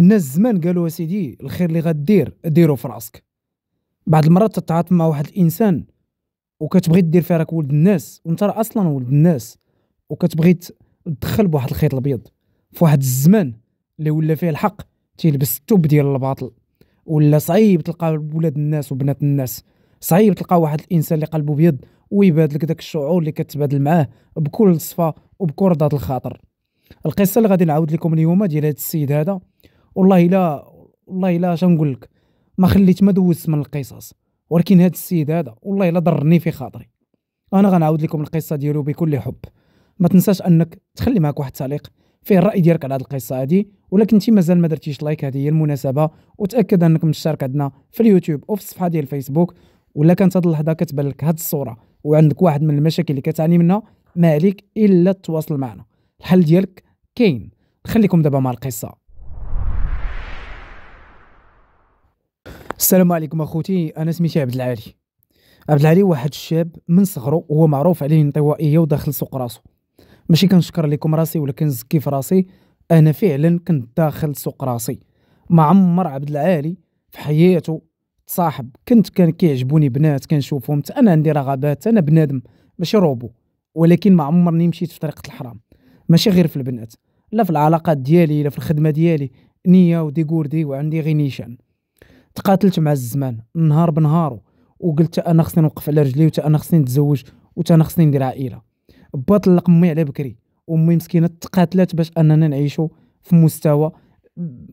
الناس زمان قالوا سيدي الخير اللي غدير ديرو في راسك بعض المرات تتعاطف مع واحد الانسان وكتبغي دير فيه راك ولد الناس وانت راه اصلا ولد الناس وكتبغي تدخل بواحد الخيط الابيض في واحد الزمان اللي ولا فيه الحق تيلبس الثوب ديال الباطل ولا صعيب تلقى ولاد الناس وبنات الناس صعيب تلقى واحد الانسان اللي قلبه بيض ويبادل لك داك الشعور اللي كتبادل معاه بكل صفه وبكل رضا الخاطر القصه اللي غادي نعاود لكم اليوم ديال هذا السيد هذا والله لا والله لا نقول لك ما خليت ما دوزت من القصص ولكن هذا السيد هذا والله لا ضرني في خاطري انا غنعاود لكم القصه ديالو بكل حب ما تنساش انك تخلي معك واحد التعليق فيه الراي ديالك على هذه القصه هذه ولكن انت مازال ما درتيش لايك هذه هي المناسبه وتاكد انك مشترك عندنا في اليوتيوب وفي الصفحه ديال الفيسبوك ولا كانت هذه اللحظه كتبان لك هذه الصوره وعندك واحد من المشاكل اللي كتعاني منها ما عليك الا تواصل معنا الحل ديالك كاين خليكم دابا مع القصه السلام عليكم اخوتي انا سميتي عبد العالي عبد العالي واحد الشاب من صغرو هو معروف عليه انطوائيه وداخل سوق راسو ماشي كنشكر لكم راسي ولا كنزكي في راسي انا فعلا كنت داخل سوق راسي مع عمر عبد العالي في حياته صاحب كنت كان كيعجبوني بنات كنشوفهم انا عندي رغبات انا بنادم ماشي روبو ولكن ما عمرني مشيت في طريقه الحرام ماشي غير في البنات لا في العلاقات ديالي لا في الخدمه ديالي نيه وديكوردي وعندي غير نيشان تقاتلت مع الزمان نهار بنهارو وقلت انا خصني نوقف على رجلي وتا انا خصني نتزوج وتا انا خصني ندير عائله با طلق امي على بكري امي مسكينه تقاتلات باش اننا نعيشوا في مستوى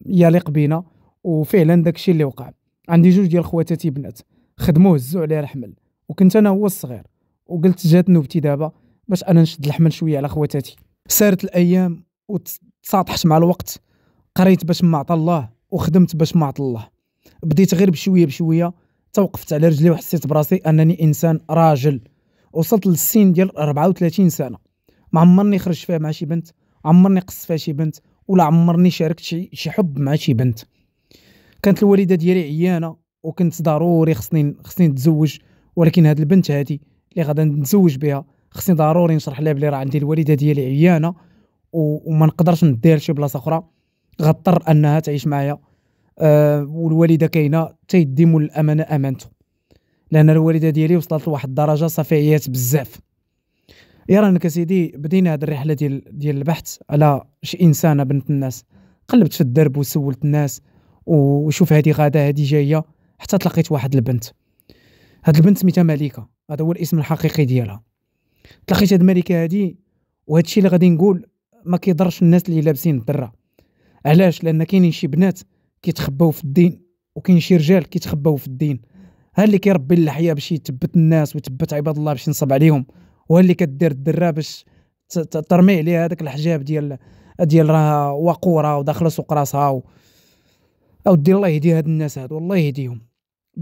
يليق بينا وفعلا داكشي اللي وقع عندي جوج ديال خواتاتي بنات خدموه هزو عليه الحمل وكنت انا هو الصغير وقلت جات نوبتي دابا باش انا نشد الحمل شويه على خواتاتي سارت الايام وتساطحت مع الوقت قريت باش ما عطى الله وخدمت باش ما عطى الله بديت غير بشويه بشويه توقفت على رجلي وحسيت براسي انني انسان راجل وصلت للسن ديال 34 سنه ما عمرني خرجت فيها مع شي بنت عمرني قصت فيها شي بنت ولا عمرني شاركت شي, شي حب مع شي بنت كانت الوالده ديالي عيانه وكنت ضروري خصني خصني نتزوج ولكن هاد البنت هادي اللي غادي نتزوج بها خصني ضروري نشرح لها بلي راه عندي الوالده ديالي عيانه وما نقدرش نديها لشي بلاصه اخرى غضطر انها تعيش معايا آه، والوالده كاينه تيديموا الامانه امانته لان الوالده ديالي وصلت لواحد الدرجه صافي عيات بزاف يا رانك سيدي بدينا هاد الرحله ديال ديال البحث على شي انسانه بنت الناس قلبت في الدرب وسولت الناس وشوف هادي غادا هادي جايه حتى تلاقيت واحد البنت هاد البنت سميتها مليكه هذا هو الاسم الحقيقي ديالها تلاقيت هاد مليكه هادي وهادشي اللي غادي نقول ما كيضرش الناس اللي لابسين الدره علاش لان كاينين شي بنات كيتخباو في الدين وكاين شي رجال كيتخباو في الدين ها اللي كيربي اللحيه باش يتبت الناس ويتبت عباد الله باش ينصب عليهم وها اللي كدير الدره باش ترمي عليها هذاك الحجاب ديال ديال راه وقوره وداخله سوق راسها و... اودي الله يهدي هاد الناس هاد والله يهديهم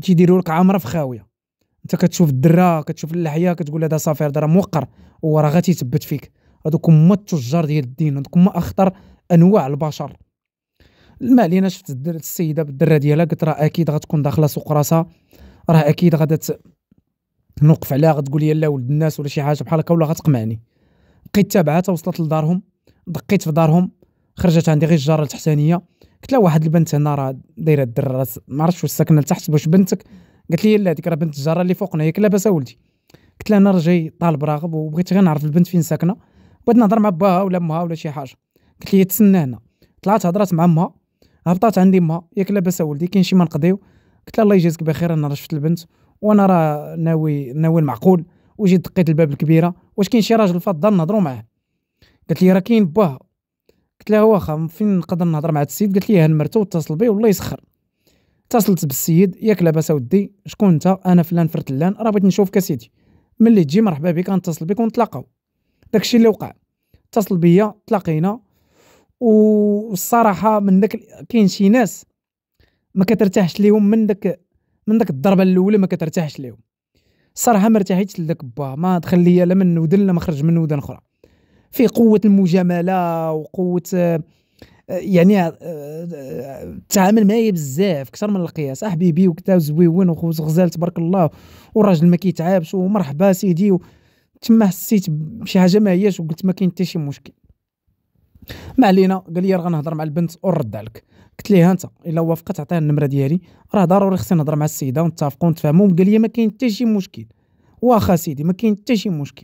تيديروا لك عامره في خاويه انت كتشوف الدره كتشوف اللحيه كتقول هذا صافي هذا راه موقر هو راه غادي يتبت فيك هذوك هما التجار ديال الدين هذوك هما اخطر انواع البشر ما علينا شفت السيده بالدره ديالها قلت راه اكيد غتكون داخله سوق راسها راه اكيد غادا نوقف عليها غتقول لي لا ولد الناس ولا شي حاجه بحال هكا ولا غتقمعني بقيت تابعتها وصلت لدارهم دقيت في دارهم خرجت عندي غير الجاره التحتانيه قلت لها واحد البنت هنا راه دايره الدره ما عرفتش واش ساكنه لتحت واش بنتك قالت لي لا هذيك راه بنت الجاره اللي فوقنا هي لاباس ولدي قلت لها انا راه جاي طالب راغب وبغيت غير نعرف البنت فين ساكنه بغيت نهضر مع باها ولا امها ولا شي حاجه قالت لي تسنى هنا طلعت هضرات مع امها هبطات عندي ما ياك لاباس ولدي كاين شي ما نقضيو قلت لها الله يجازك بخير انا راه شفت البنت وانا راه ناوي ناوي المعقول وجيت دقيت الباب الكبيره واش كاين شي راجل في الدار نهضروا معاه قالت لي راه كاين باه قلت لها واخا فين نقدر نهضر مع السيد قالت لي هنمرتو واتصل بي والله يسخر اتصلت بالسيد ياك لاباس اودي شكون انت انا فلان فرتلان راه بغيت نشوفك اسيدي ملي تجي مرحبا بك غنتصل بك ونتلاقاو داكشي اللي وقع اتصل بيا تلاقينا والصراحه من داك كاين شي ناس ما كترتاحش ليهم من داك من داك الضربه الاولى ما كترتاحش ليهم الصراحه ما ارتحيتش لذاك با ما دخل ليا لا من ودن لا ما خرج من ودن اخرى فيه قوه المجامله وقوه يعني آه، تعامل معايا بزاف اكثر من القياس احبيبي وكذا زويون وخوز غزال تبارك الله والراجل ما كيتعابش ومرحبا سيدي تما حسيت بشي حاجه ما هياش وقلت ما كاين حتى شي مشكل ما علينا قال لي راه غنهضر مع البنت ونرد عليك قلت ليها انت الا وافقت عطيها النمره ديالي راه ضروري خصني نهضر مع السيده ونتفقوا ونتفاهموا قال لي ما كاين حتى شي مشكل واخا سيدي ما كاين حتى شي مشكل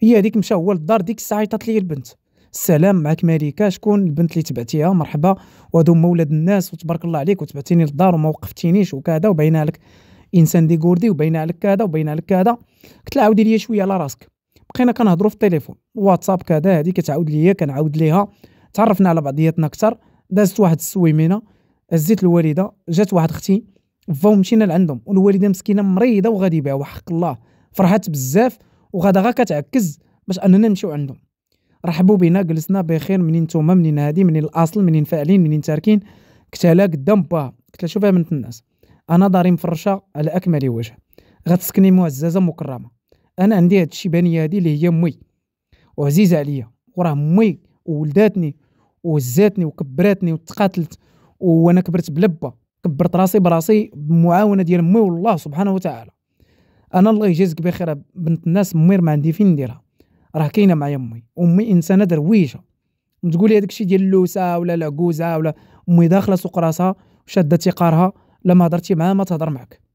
هي هذيك مشى هو للدار ديك الساعه عيطات لي البنت السلام معك ماريكا شكون البنت اللي تبعتيها مرحبا وهذو هما ولاد الناس وتبارك الله عليك وتبعتيني للدار وما وقفتينيش وكذا وباينه لك انسان دي كوردي وباينه لك كذا وباينه لك كذا قلت لها عاودي لي شويه على راسك بقينا كنهضروا في التليفون واتساب كذا هذه كتعاود ليا كنعاود ليها تعرفنا على بعضياتنا اكثر دازت واحد السويمينه هزيت الوالده جات واحد اختي فاو مشينا لعندهم والوالده مسكينه مريضه وغادي بها وحق الله فرحات بزاف وغادا غا كتعكز باش اننا نمشيو عندهم رحبوا بنا جلسنا بخير منين نتوما منين هادي منين الاصل منين فاعلين منين تاركين كتالا قدام با قلت لها شوف بنت الناس انا داري مفرشه على اكمل وجه غتسكني معززه مكرمه انا عندي هاد الشيبانيه هادي اللي هي مي وعزيزه عليا وراه مي وولداتني وزاتني وكبراتني وتقاتلت وانا كبرت بلبه كبرت راسي براسي بمعاونه ديال مي والله سبحانه وتعالى انا الله يجازك بخير بنت الناس مير ما عندي فين نديرها راه كاينه معايا امي امي انسانه درويشه تقولي هذاك الشيء ديال اللوسه ولا العكوزه ولا امي داخله سوق راسها وشاده تقارها لما هضرتي معاها ما تهضر معك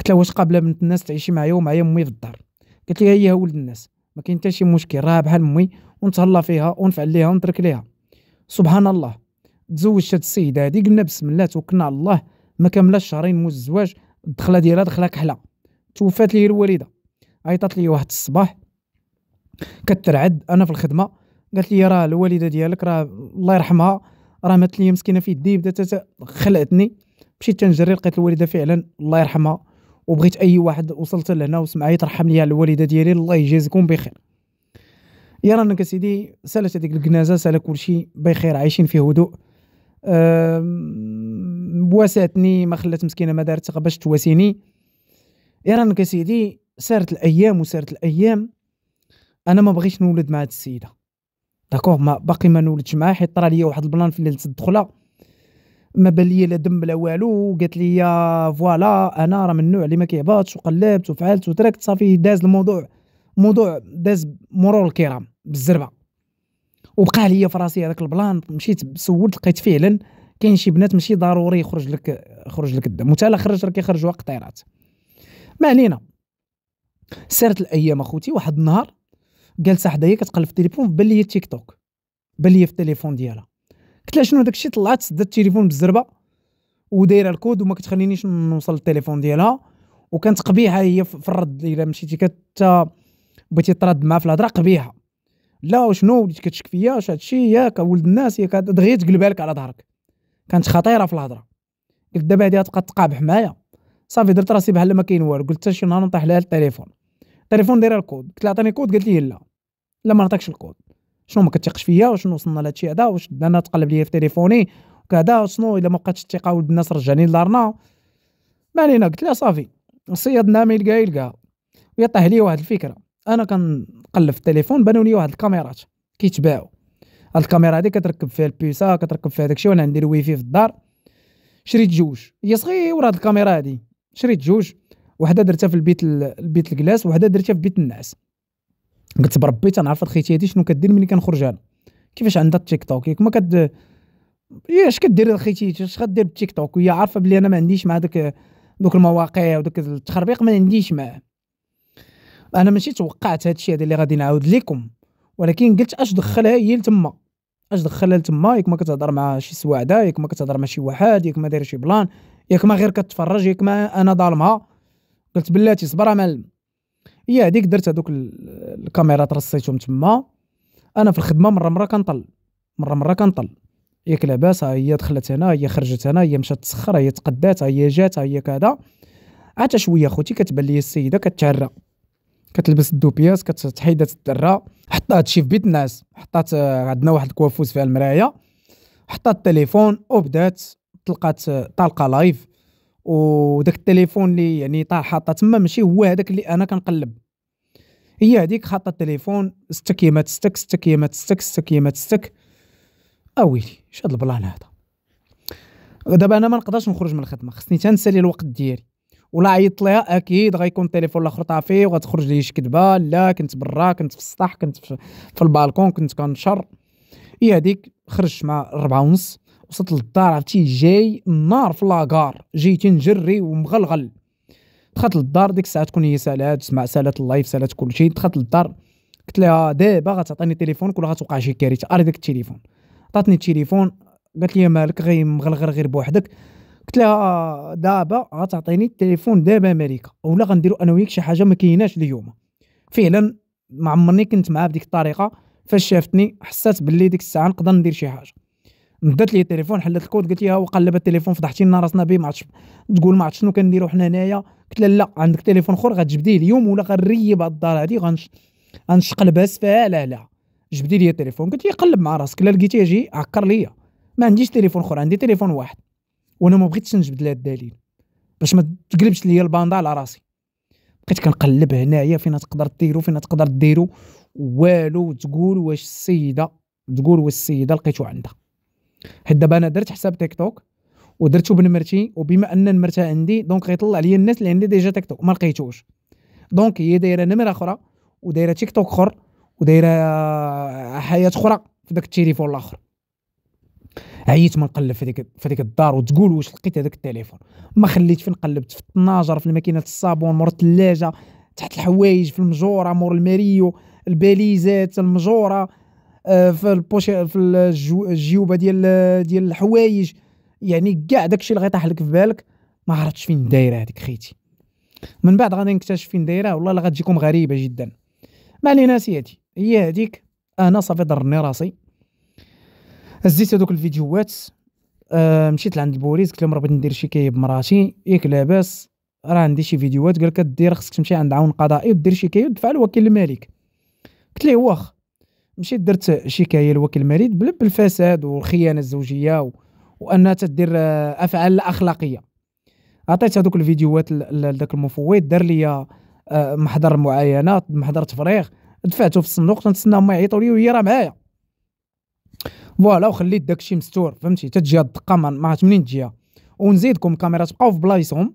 قلت لها واش قابله بنت الناس تعيشي معايا ومعايا امي في الدار قالت لي هي ولد الناس ما كاين حتى شي مشكل راها بحال امي ونتهلا فيها ونفعل ليها ونترك ليها سبحان الله تزوجت هاد السيده هادي قلنا بسم الله توكلنا على الله ما كملاش شهرين موز الزواج الدخله ديالها دخله كحله توفات لي الوالده عيطات لي واحد الصباح كترعد انا في الخدمه قالت لي راه الوالده ديالك راه الله يرحمها راه مات لي مسكينه في يدي بدات خلعتني مشيت تنجري لقيت الوالده فعلا الله يرحمها وبغيت اي واحد وصلت لهنا وسمع يترحم لي على الوالده ديالي الله يجازيكم بخير يا رانا كسيدي سالت هذيك الجنازه سال كل شيء بخير عايشين في هدوء واساتني ما خلات مسكينه ما دارت باش تواسيني يا رانا كسيدي سارت الايام وسارت الايام انا ما بغيتش نولد مع هاد السيده داكوغ ما باقي ما نولدش معاه حيت طرا ليا واحد البلان في ليله الدخله ما بان لي لا دم لا والو قالت لي فوالا انا راه من النوع اللي ما كيهبطش وقلبت وفعلت وتركت صافي داز الموضوع موضوع داز مرور الكرام بالزربه وبقى لي في راسي هذاك البلان مشيت سولت لقيت فعلا كاين شي بنات ماشي ضروري يخرج لك خرج لك الدم وتا خرج راه كيخرجوا قطيرات ما علينا سارت الايام اخوتي واحد النهار جالسه حدايا كتقلب في التليفون بان لي تيك توك بان لي في التليفون ديالها قلت لها شنو داكشي طلعت سدات التليفون بالزربه ودايره الكود وما كتخلينيش نوصل التليفون ديالها وكانت قبيحه هي في الرد الا مشيتي كت بغيتي ترد معها في الهضره قبيحه لا وشنو وليت كتشك فيا واش هادشي ياك ولد الناس ياك دغيا تقلبها لك على ظهرك كانت خطيره في الهضره قلت دابا هادي غتبقى تقابح معايا صافي درت راسي بحال ما كاين والو قلت شي نهار نطيح لها التليفون التليفون داير الكود قلت لها عطيني كود قالت لي لا لا ما نعطيكش الكود شنو ما كتيقش فيا وشنو وصلنا لهادشي هذا واش انا تقلب ليا في تليفوني وكذا وشنو الا ما بقاتش الثقه ولد الناس رجعني لدارنا ما علينا قلت لها صافي صياد نامي يلقى يلقاها ويطيح لي واحد الفكره انا كنقلب في التليفون بانوا لي واحد الكاميرات كيتباعوا هاد الكاميرا هادي كتركب فيها البيسا كتركب فيها داكشي وانا عندي الويفي في الدار شريت جوج هي صغيره هاد الكاميرا هادي شريت جوج وحده درتها في البيت البيت الكلاس وحده درتها في بيت النعاس قلت بربي تنعرف خيتي هادي شنو كدير ملي كنخرج انا كيفاش عندها التيك توك ياك ما كد إيه، اش كدير خيتي اش غدير بالتيك توك وهي عارفه بلي انا ما عنديش مع داك دوك المواقع وداك التخربيق ما عنديش معاه انا ماشي توقعت هذا الشيء هذا اللي غادي نعاود لكم ولكن قلت اش دخلها هي لتما اش دخلها لتما ياك ما كتهضر مع شي سواعده ياك ما كتهضر مع شي واحد ياك ما داير شي بلان ياك ما غير كتفرج ياك ما انا ظالمها قلت بلاتي صبر معلم هي هذيك درت هذوك الكاميرات رصيتهم تما انا في الخدمه مره مره كنطل مره مره كنطل ياك لاباس ها هي دخلت هنا هي خرجت هنا هي مشات تسخر هي تقدات هي جات هي كذا عاد شويه خوتي كتبان لي السيده كتعرى كتلبس الدوبياس كتحيدات الدره حطات هادشي في بيت الناس حطات عندنا واحد الكوافوس فيها المرايه حطات التليفون وبدات طلقات طالقه لايف وداك التليفون اللي يعني طاح حاطه تما ماشي هو هذاك اللي انا كنقلب هي هذيك حاطه التليفون ستك يا ما تستك ستك يا ما تستك ستك يا ما تستك اويلي اش هاد البلان هذا دابا انا ما نقدرش نخرج من الخدمه خصني تنسالي الوقت ديالي ولا عيطت ليها اكيد غيكون التليفون الاخر طافي وغتخرج لي شي كذبه لا كنت برا كنت في السطح كنت في, في البالكون كنت كنشر هي هذيك خرجت مع ربعة ونص وصلت للدار عرفتي جاي النار في لاكار جيت نجري ومغلغل دخلت للدار ديك الساعه تكون هي سالات سمع سالات اللايف سالات كل شيء دخلت للدار قلت لها دابا غتعطيني تليفونك ولا غتوقع شي كارثه اري داك التليفون عطاتني التليفون قالت لي مالك غير مغلغل غير بوحدك قلت لها آه، دابا غتعطيني التليفون دابا امريكا ولا غنديرو انا وياك شي حاجه ما كايناش اليوم فعلا ما عمرني كنت معاه بديك الطريقه فاش شافتني حسات باللي ديك الساعه نقدر ندير شي حاجه مدات لي التليفون حلت الكود قلت ليها وقلب التليفون فضحتي لنا راسنا به ما عرفتش تقول ما عرفت شنو كنديرو حنا هنايا قلت لها لا عندك تليفون اخر غتجبديه اليوم ولا غنريب هاد الدار هادي غنش غنشقلب اسفها لا لا جبدي لي التليفون قلت لي قلب مع راسك لا لقيتيه جي عكر ليا ما عنديش تليفون اخر عندي تليفون واحد وانا ما بغيتش نجبد لها الدليل باش ما تقلبش ليا الباندا على راسي بقيت كنقلب هنايا فين تقدر ديرو فين تقدر ديرو والو تقول واش السيده تقول واش السيده لقيتو عندها حيت دابا انا درت حساب تيك توك ودرتو بنمرتي وبما ان نمرتها عندي دونك غيطلع لي الناس اللي عندي ديجا تيك توك ما لقيتوش دونك هي دايره نمره اخرى ودايره تيك توك اخر ودايره آه، حياه اخرى في داك التليفون الاخر عييت ما نقلب في ديك في ديك الدار وتقول واش لقيت هذاك التليفون ما خليت فين قلبت في الطناجر في الماكينه الصابون مور الثلاجه تحت الحوايج في المجوره مور الماريو الباليزات المجوره آه، في البوش في الجيوبه ديال ديال الحوايج يعني كاع داكشي اللي غيطيح لك في بالك ما عرفتش فين دايره هذيك خيتي من بعد غادي نكتشف فين دايره والله اللي غتجيكم غريبه جدا ما علينا سيدي هي هذيك انا صافي ضرني راسي هزيت هذوك الفيديوهات آه مشيت لعند البوليس قلت لهم راه بغيت ندير شي كيب مراتي ياك لاباس راه عندي شي فيديوهات قال لك دير خصك تمشي عند عون قضائي ودير شي كيب دفع الوكيل الملك قلت ليه واخ مشيت درت شكايه لوكيل المريض بالفساد والخيانه الزوجيه و... وانها تدير آه، افعال اخلاقيه عطيت هذوك الفيديوهات لذاك المفوض دار لي آه، محضر معاينه محضر تفريغ دفعته في الصندوق تنتسنى هما يعيطوا لي وهي راه معايا فوالا وخليت داكشي مستور فهمتي تتجي الدقه ما عرفت منين تجيها ونزيدكم الكاميرات تبقاو في بلايصهم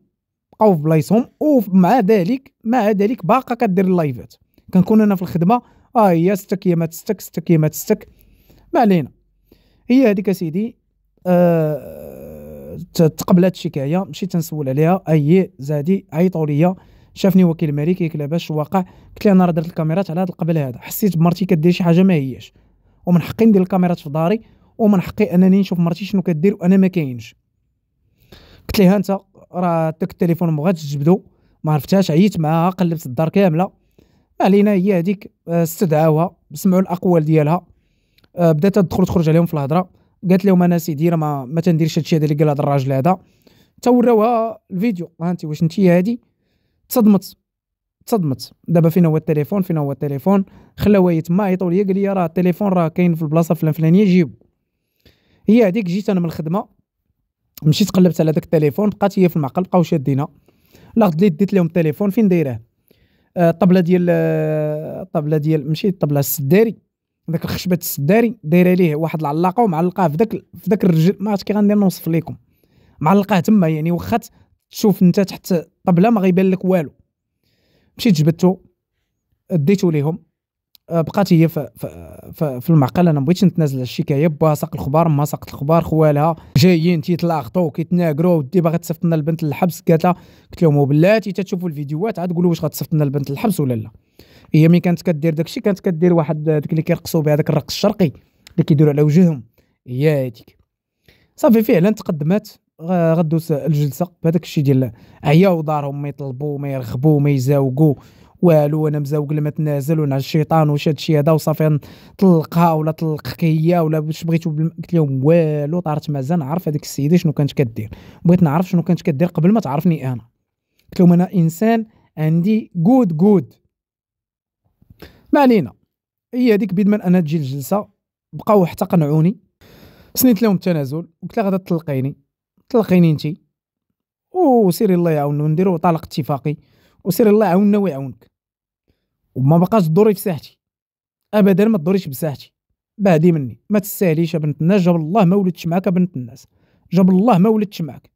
بقاو في بلايصهم ومع ذلك مع ذلك باقا كدير اللايفات كنكون انا في الخدمه اه هي ستك هي ما تستك ستك هي ما تستك ما علينا هي هذيك سيدي آه تقبلات الشكايه مشيت نسول عليها اي زادي عيطوا ليا شافني وكيل مالي كيقلب باش واقع قلت لها انا راه درت الكاميرات على هذا القبل هذا حسيت بمرتي كدير شي حاجه ما هياش ومن حقي ندير الكاميرات في داري ومن حقي انني نشوف مرتي شنو كدير وانا ما كاينش قلت لها انت راه داك التليفون ما تجبدو ما عرفتهاش عييت معاها قلبت الدار كامله علينا هي هذيك آه، استدعاوها سمعوا الاقوال ديالها آه، بدات تدخل تخرج عليهم في الهضره قالت لهم انا سيدي راه ما, ما تنديرش هادشي هذا اللي قال هذا الراجل هذا تا وراوها الفيديو ها انت واش انت هادي تصدمت تصدمت دابا فين هو التليفون فين هو التليفون خلاوها يتما عيطوا ليا قال لي راه التليفون راه كاين في البلاصه فلان فلانيه جيبو هي هذيك جيت انا من الخدمه مشيت قلبت على داك التليفون بقات هي في المعقل بقاو شادينها لا غد ديت لهم التليفون فين دايره الطبله آه، ديال الطبله آه، ديال ماشي الطبله السداري ذاك الخشبه السداري دايره ليه واحد العلاقه ومعلقاه في ذاك في ذاك الرجل ما عرفتش كي غندير نوصف لكم معلقاه تما يعني واخا تشوف انت تحت طبله ما غيبان لك والو مشيت جبدته ديته ليهم آه، بقات هي في, في, في المعقل انا بغيتش نتنازل على الشكايه با ساق الخبار ما ساقت الخبار خوالها جايين تيتلاقطوا كيتناقروا ودي باغي تصيفط لنا البنت للحبس قالت لها قلت لهم وبلاتي تتشوفوا الفيديوهات عاد قولوا واش غتصيفط لنا البنت للحبس ولا لا هي مين كانت كدير داكشي كانت كدير واحد داك اللي كيرقصوا به هذاك الرقص الشرقي اللي كيديروا على وجههم هي هذيك صافي فعلا تقدمات غدوز الجلسه بهذاك الشيء ديال عياو دارهم ما يطلبوا ما يرغبوا ما يزاوقوا والو انا مزوق لما تنازل ونع الشيطان واش هادشي هذا وصافي طلقها ولا طلقك هي ولا واش بغيتو قلت لهم والو طارت مازال نعرف هذيك السيده شنو كانت كدير بغيت نعرف شنو كانت كدير قبل ما تعرفني انا قلت لهم انا انسان عندي جود جود ما علينا هي هذيك بيد من انا تجي الجلسه بقاو حتى قنعوني سنيت لهم التنازل قلت لها غادا تطلقيني طلقيني انت وسيري الله يعاونو نديرو طلاق اتفاقي وسيري الله يعاوننا ويعاونك وما بقاش تضري في ساحتي ابدا ما تضريش بساحتي بعدي مني ما تستاهليش بنت الناس جاب الله ما ولدتش معاك بنت الناس جاب الله ما ولدتش معاك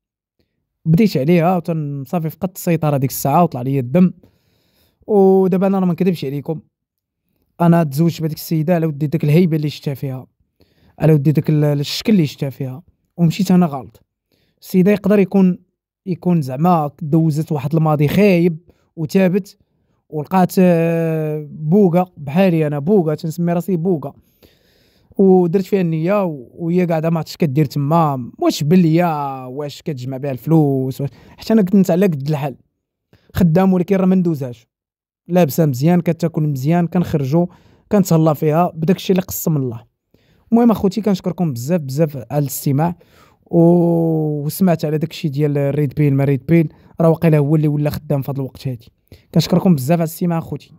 بديت عليها صافي فقدت السيطره ديك الساعه وطلع لي الدم ودابا انا ما نكذبش عليكم انا تزوجت بهذيك السيده على ودي ديك الهيبه اللي شفتها فيها على ودي داك الشكل اللي شفتها فيها ومشيت انا غلط السيده يقدر يكون يكون زعما دوزت واحد الماضي خايب وثابت ولقات آه، بوقا بحالي انا بوقا تنسمي راسي بوقا ودرت فيها النيه وهي قاعده ما عرفتش كدير تما واش بلية واش كتجمع بها الفلوس حتى انا كنت على قد الحال خدام ولكن راه ما ندوزهاش لابسه مزيان كتاكل مزيان كنخرجو كنتهلا فيها بداك الشيء اللي قسم الله المهم اخوتي كنشكركم بزاف بزاف على الاستماع وسمعت على داك الشيء ديال ريد بيل ما ريد بيل راه واقيلا هو اللي ولا خدام في هذا الوقت هادي كنشكركم بزاف على الاستماع اخوتي